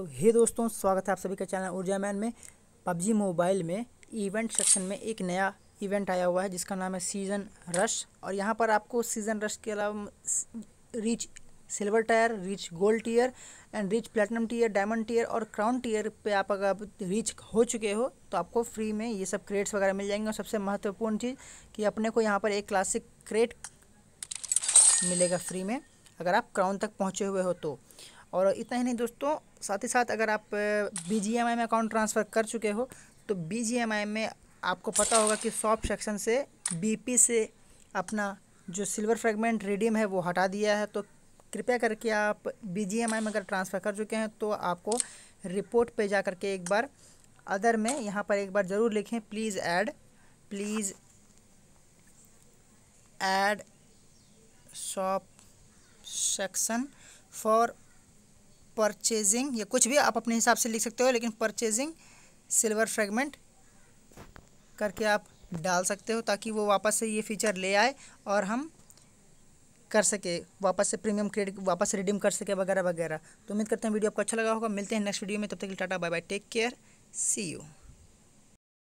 तो हे दोस्तों स्वागत है आप सभी का चैनल ऊर्जा मैन में पबजी मोबाइल में इवेंट सेक्शन में एक नया इवेंट आया हुआ है जिसका नाम है सीज़न रश और यहाँ पर आपको सीज़न रश के अलावा reach silver tier reach gold tier and reach platinum tier diamond tier और क्राउन टीयर पे आप अगर रिच हो चुके हो तो आपको फ्री में ये सब क्रेट्स वगैरह मिल जाएंगे और सबसे महत्वपूर्ण चीज़ कि अपने को यहाँ पर एक क्लासिक क्रेट मिलेगा फ्री में अगर आप क्राउन तक पहुँचे हुए हो तो और इतना ही नहीं दोस्तों साथ ही साथ अगर आप बी जी एम आई में अकाउंट ट्रांसफ़र कर चुके हो तो बी जी एम आई में आपको पता होगा कि शॉप सेक्शन से बी पी से अपना जो सिल्वर फ्रेगमेंट रिडीम है वो हटा दिया है तो कृपया करके आप बी जी एम आई में अगर ट्रांसफ़र कर चुके हैं तो आपको रिपोर्ट पे जा करके एक बार अदर में यहाँ पर एक बार ज़रूर लिखें please add please add shop section for purchasing या कुछ भी आप अपने हिसाब से लिख सकते हो लेकिन परचेजिंग सिल्वर फ्रेगमेंट करके आप डाल सकते हो ताकि वो वापस से ये फीचर ले आए और हम कर सके वापस से प्रीमियम क्रेडिट वापस रिडीम कर सके वगैरह वगैरह तो उम्मीद करते हैं वीडियो आपको अच्छा लगा होगा मिलते हैं नेक्स्ट वीडियो में तब तक tata bye bye take care see you